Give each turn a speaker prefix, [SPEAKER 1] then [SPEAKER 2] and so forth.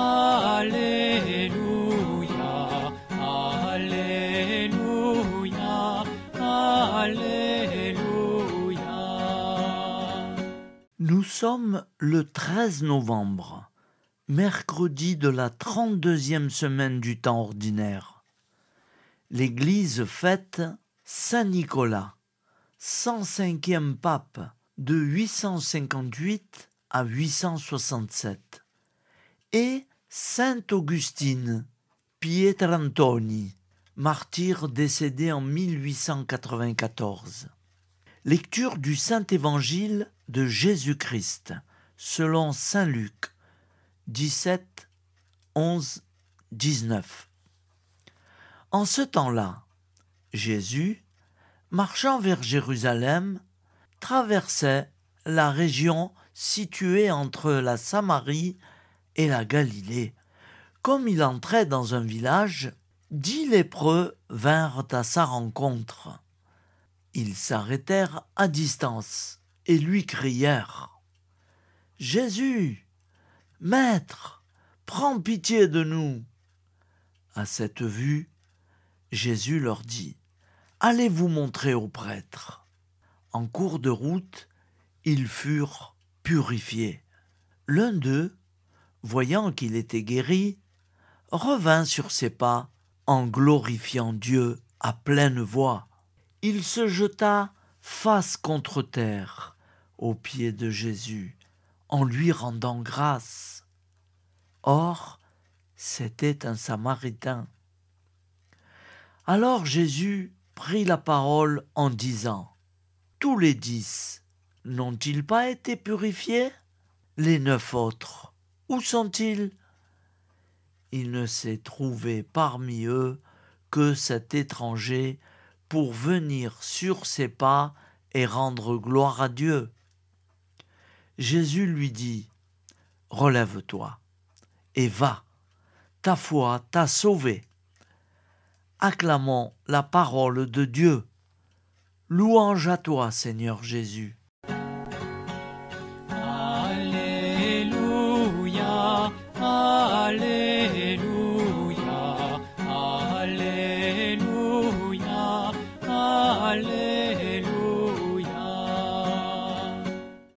[SPEAKER 1] Alléluia, Alléluia, Alléluia.
[SPEAKER 2] Nous sommes le 13 novembre, mercredi de la 32e semaine du temps ordinaire. L'Église fête Saint Nicolas, 105e pape de 858 à 867 et saint Augustine, Pietrantoni, martyr décédé en 1894. Lecture du Saint Évangile de Jésus-Christ selon Saint Luc 17, 11, 19. En ce temps-là, Jésus, marchant vers Jérusalem, traversait la région située entre la Samarie et la Galilée. Comme il entrait dans un village, dix lépreux vinrent à sa rencontre. Ils s'arrêtèrent à distance et lui crièrent Jésus, Maître, prends pitié de nous. À cette vue, Jésus leur dit Allez vous montrer au prêtre. En cours de route, ils furent purifiés. L'un d'eux, voyant qu'il était guéri, revint sur ses pas en glorifiant Dieu à pleine voix. Il se jeta face contre terre aux pieds de Jésus en lui rendant grâce. Or, c'était un Samaritain. Alors Jésus prit la parole en disant Tous les dix n'ont-ils pas été purifiés Les neuf autres où sont-ils Il ne s'est trouvé parmi eux que cet étranger pour venir sur ses pas et rendre gloire à Dieu. Jésus lui dit, Relève-toi et va, ta foi t'a sauvé. Acclamons la parole de Dieu. Louange à toi, Seigneur Jésus.